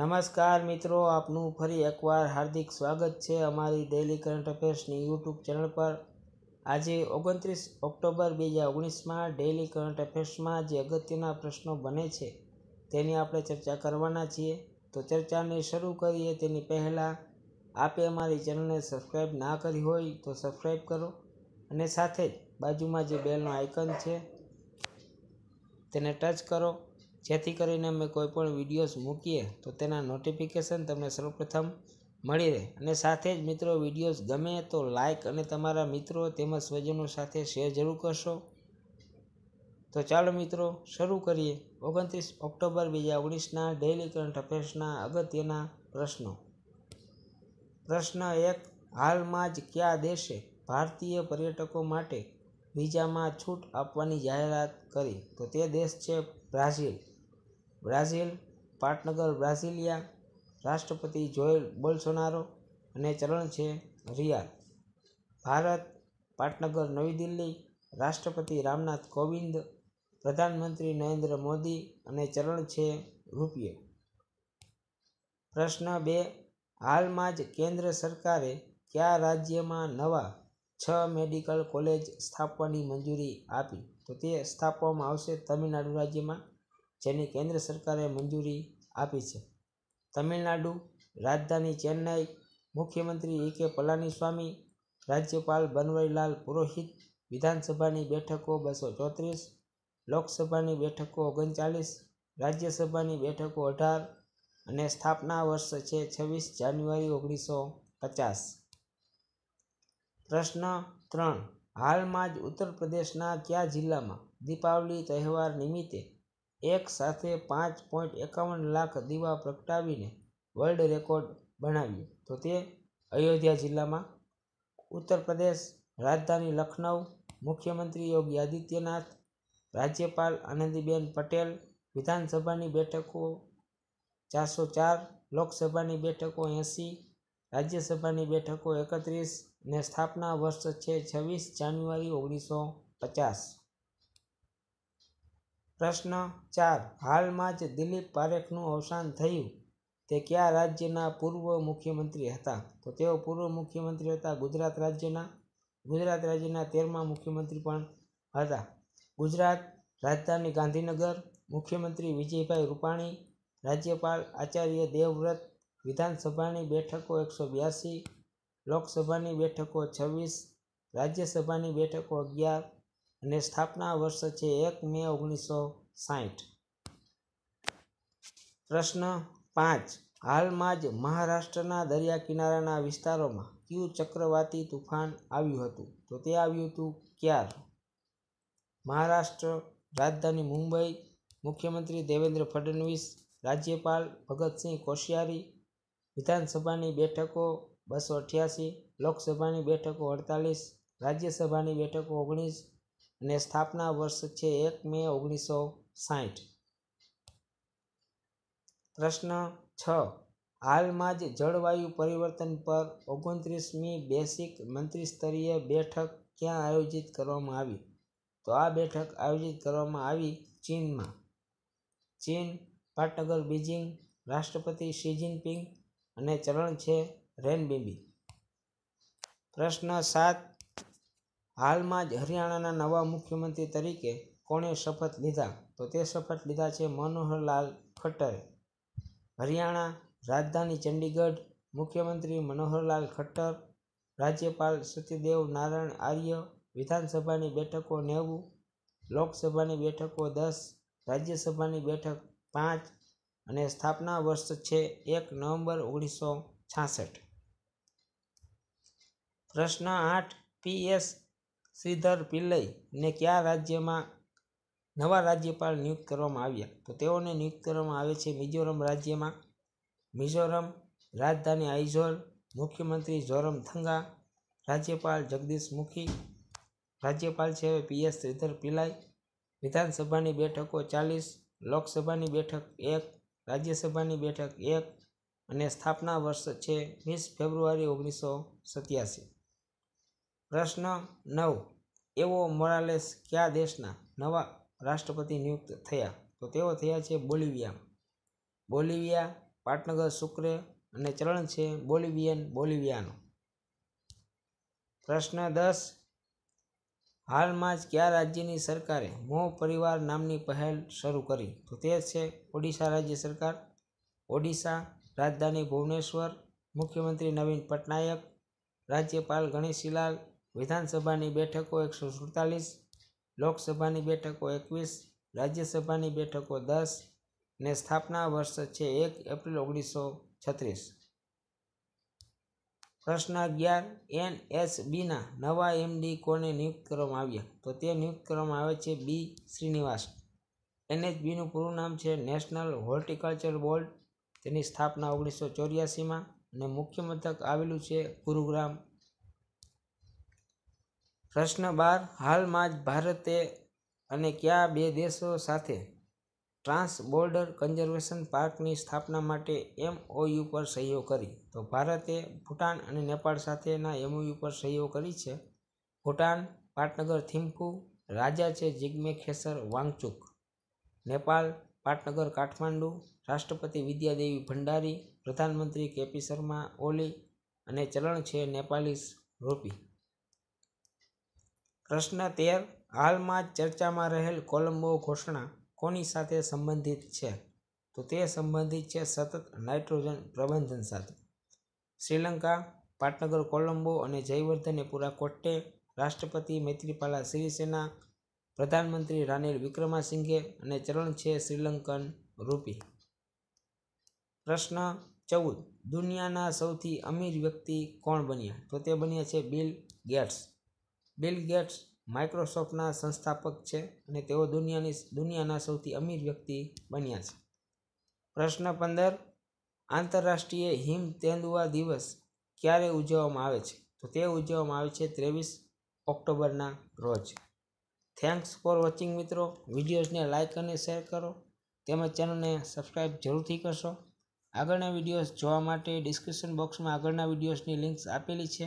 નમસ્કાર મિત્રો આપનું ફરી એકવાર હાર્દિક સ્વાગત છે અમારી ડેલી કરંટ અફેર્સની યુટ્યુબ ચેનલ પર આજે ઓગણત્રીસ ઓક્ટોબર બે હજાર ઓગણીસમાં ડેલી કરંટ અફેર્સમાં જે અગત્યના પ્રશ્નો બને છે તેની આપણે ચર્ચા કરવાના છીએ તો ચર્ચાને શરૂ કરીએ તેની પહેલાં આપે અમારી ચેનલને સબસ્ક્રાઈબ ના કરી હોય તો સબસ્ક્રાઈબ કરો અને સાથે જ બાજુમાં જે બેલનો આઇકન છે તેને ટચ કરો જેથી કરીને અમે કોઈપણ વિડીયોઝ મૂકીએ તો તેના નોટિફિકેશન તમને સર્વપ્રથમ મળી રહે અને સાથે જ મિત્રો વિડીયોઝ ગમે તો લાઇક અને તમારા મિત્રો તેમજ સ્વજનો સાથે શેર જરૂર કરશો તો ચાલો મિત્રો શરૂ કરીએ ઓગણત્રીસ ઓક્ટોબર બે હજાર ઓગણીસના ડેઇલી કરંટ અફેર્સના અગત્યના પ્રશ્નો પ્રશ્ન એક હાલમાં જ કયા દેશે ભારતીય પર્યટકો માટે વિઝામાં છૂટ આપવાની જાહેરાત કરી તો તે દેશ છે બ્રાઝિલ બ્રાઝિલ પાટનગર બ્રાઝિલિયા રાષ્ટ્રપતિ જોયલ બોલસોનારો અને ચલણ છે રિયાલ ભારત પાટનગર નવી દિલ્હી રાષ્ટ્રપતિ રામનાથ કોવિંદ પ્રધાનમંત્રી નરેન્દ્ર મોદી અને ચલણ છે રૂપિયો પ્રશ્ન બે હાલમાં જ કેન્દ્ર સરકારે કયા રાજ્યમાં નવા છ મેડિકલ કોલેજ સ્થાપવાની મંજૂરી આપી તો તે સ્થાપવામાં આવશે તમિલનાડુ રાજ્યમાં જેની કેન્દ્ર સરકારે મંજૂરી આપી છે તમિલનાડુ રાજધાની ચેન્નાઈ મુખ્યમંત્રી ઈ કે પલાનીસ્વામી રાજ્યપાલ બનવારીલાલ પુરોહિત વિધાનસભાની બેઠકો બસો ચોત્રીસ લોકસભાની બેઠકો ઓગણચાલીસ રાજ્યસભાની બેઠકો અઢાર અને સ્થાપના વર્ષ છે છવ્વીસ જાન્યુઆરી ઓગણીસો પચાસ પ્રશ્ન ત્રણ હાલમાં જ ઉત્તર પ્રદેશના કયા જિલ્લામાં દીપાવલી તહેવાર નિમિત્તે એક સાથે પાંચ પોઈન્ટ એકાવન લાખ દીવા પ્રગટાવીને વર્લ્ડ રેકોર્ડ બનાવ્યું તો તે અયોધ્યા જિલ્લામાં ઉત્તર પ્રદેશ રાજધાની લખનઉ મુખ્યમંત્રી યોગી આદિત્યનાથ રાજ્યપાલ આનંદીબેન પટેલ વિધાનસભાની બેઠકો ચારસો ચાર લોકસભાની બેઠકો એંસી રાજ્યસભાની બેઠકો એકત્રીસ ને સ્થાપના વર્ષ છે છવ્વીસ જાન્યુઆરી ઓગણીસો પચાસ પ્રશ્ન ચાર હાલમાં જ દિલીપ પારેખનું અવસાન થયું તે કયા રાજ્યના પૂર્વ મુખ્યમંત્રી હતા તો તેઓ પૂર્વ મુખ્યમંત્રી હતા ગુજરાત રાજ્યના ગુજરાત રાજ્યના તેરમા મુખ્યમંત્રી પણ હતા ગુજરાત રાજધાની ગાંધીનગર મુખ્યમંત્રી વિજયભાઈ રૂપાણી રાજ્યપાલ આચાર્ય દેવવ્રત વિધાનસભાની બેઠકો એકસો બ્યાસી લોકસભાની બેઠકો છવ્વીસ રાજ્યસભાની બેઠકો અગિયાર અને સ્થાપના વર્ષ છે એક મે ઓગણીસો સાહીઠ પ્રશ્ન પાંચ હાલમાં જ મહારાષ્ટ્રના દરિયા કિનારાના વિસ્તારોમાં કયું ચક્રવાતી તુફાન આવ્યું હતું તો તે આવ્યું હતું ક્યાર મહારાષ્ટ્ર રાજધાની મુંબઈ મુખ્યમંત્રી દેવેન્દ્ર ફડણવીસ રાજ્યપાલ ભગતસિંહ કોશિયારી વિધાનસભાની બેઠકો બસો અઠ્યાસી લોકસભાની બેઠકો અડતાલીસ રાજ્યસભાની બેઠકો ઓગણીસ અને સ્થાપના વર્ષ છે એક મે ઓગણીસો સાહીઠ પ્રશ્ન છ હાલમાં જ જળવાયુ પરિવર્તન પર ઓગણત્રીસમી બેસિક મંત્રીસ્તરીય બેઠક ક્યાં આયોજિત કરવામાં આવી તો આ બેઠક આયોજિત કરવામાં આવી ચીનમાં ચીન પાટનગર બીજિંગ રાષ્ટ્રપતિ શી જિનપિંગ અને ચરણ છે રેનબીબી પ્રશ્ન સાત હાલમાં જ હરિયાણાના નવા મુખ્યમંત્રી તરીકે કોણે શપથ લીધા તો તે શપથ લીધા છે મનોહરલાલ ખટ્ટરે હરિયાણા રાજધાની ચંડીગઢ મુખ્યમંત્રી મનોહરલાલ ખટ્ટર રાજ્યપાલ સત્યદેવ નારાયણ આર્ય વિધાનસભાની બેઠકો નેવું લોકસભાની બેઠકો દસ રાજ્યસભાની બેઠક પાંચ અને સ્થાપના વર્ષ છે એક નવેમ્બર ઓગણીસો છાસઠ પ્રશ્ન આઠ પીએસ શ્રીધર પિલ્લઈને કયા રાજ્યમાં નવા રાજ્યપાલ નિયુક્ત કરવામાં આવ્યા તો તેઓને નિયુક્ત કરવામાં આવે છે મિઝોરમ રાજ્યમાં મિઝોરમ રાજધાની આઇઝોલ મુખ્યમંત્રી થંગા રાજ્યપાલ જગદીશ મુખી રાજ્યપાલ છે પીએસ શ્રીધર પિલ્લાઈ વિધાનસભાની બેઠકો ચાલીસ લોકસભાની બેઠક એક રાજ્યસભાની બેઠક એક અને સ્થાપના વર્ષ છે વીસ ફેબ્રુઆરી ઓગણીસો સત્યાસી પ્રશ્ન નવ એવો મોરાલેસ કયા દેશના નવા રાષ્ટ્રપતિ નિયુક્ત થયા તો તેઓ થયા છે બોલિવિયા બોલિવિયા પાટનગર શુક્રે અને ચલણ છે બોલિવિયન બોલિવિયાનો પ્રશ્ન દસ હાલમાં જ કયા રાજ્યની સરકારે મો પરિવાર નામની પહેલ શરૂ કરી તો તે છે ઓડિશા રાજ્ય સરકાર ઓડિશા રાજધાની ભુવનેશ્વર મુખ્યમંત્રી નવીન પટનાયક રાજ્યપાલ ગણેશીલાલ વિધાનસભાની બેઠકો એકસો સુડતાલીસ લોકસભાની બેઠકો એકવીસ રાજ્યસભાની બેઠકો દસ ને સ્થાપના વર્ષ છે એક એપ્રિલ ઓગણીસો છત્રીસ પ્રશ્ન અગિયાર એન એસ બીના નવા એમડી કોને નિયુક્ત કરવામાં આવ્યા તો તે નિયુક્ત કરવામાં આવે છે બી શ્રીનિવાસ એન એનએચબીનું પૂરું નામ છે નેશનલ હોર્ટિકલ્ચર બોર્ડ તેની સ્થાપના ઓગણીસો ચોર્યાસીમાં અને મુખ્ય મથક આવેલું છે ગુરુગ્રામ પ્રશ્ન બાર હાલમાં જ ભારતે અને કયા બે દેશો સાથે ટ્રાન્સ બોર્ડર કન્ઝર્વેશન પાર્કની સ્થાપના માટે એમઓયુ પર સહીઓ કરી તો ભારતે ભૂટાન અને નેપાળ સાથેના એમઓયુ પર સહીઓ કરી છે ભૂટાન પાટનગર થિમ્પુ રાજા છે જિગ્મે ખેસર વાંગચુક નેપાળ પાટનગર કાઠમાંડુ રાષ્ટ્રપતિ વિદ્યાદેવી ભંડારી પ્રધાનમંત્રી કેપી શર્મા ઓલી અને ચલણ છે નેપાલીસ રૂપી પ્રશ્ન તેર હાલમાં જ ચર્ચામાં રહેલ કોલંબો ઘોષણા કોની સાથે સંબંધિત છે તો તે સંબંધિત છે સતત નાઇટ્રોજન પ્રબંધન સાથે શ્રીલંકા પાટનગર કોલંબો અને જયવર્ધને પૂરા કોટ્ટે રાષ્ટ્રપતિ મૈત્રીપાલા સિરિસેના પ્રધાનમંત્રી રાનિલ વિક્રમાસિંઘે અને ચરણ છે શ્રીલંકન રૂપી પ્રશ્ન ચૌદ દુનિયાના સૌથી અમીર વ્યક્તિ કોણ બન્યા તો તે બન્યા છે બિલ ગેટ્સ બિલ ગેટ્સ માઇક્રોસોફ્ટના સંસ્થાપક છે અને તેઓ દુનિયાની દુનિયાના સૌથી અમીર વ્યક્તિ બન્યા છે પ્રશ્ન પંદર આંતરરાષ્ટ્રીય હિમ તેંદુઆ દિવસ ક્યારે ઉજવવામાં આવે છે તો તે ઉજવવામાં આવે છે ત્રેવીસ ઓક્ટોબરના રોજ થેન્ક્સ ફોર વોચિંગ મિત્રો વિડીયોઝને લાઇક અને શેર કરો તેમજ ચેનલને સબસ્ક્રાઈબ જરૂરથી કરશો આગળના વિડીયોઝ જોવા માટે ડિસ્ક્રિપ્શન બોક્સમાં આગળના વિડીયોઝની લિંક્સ આપેલી છે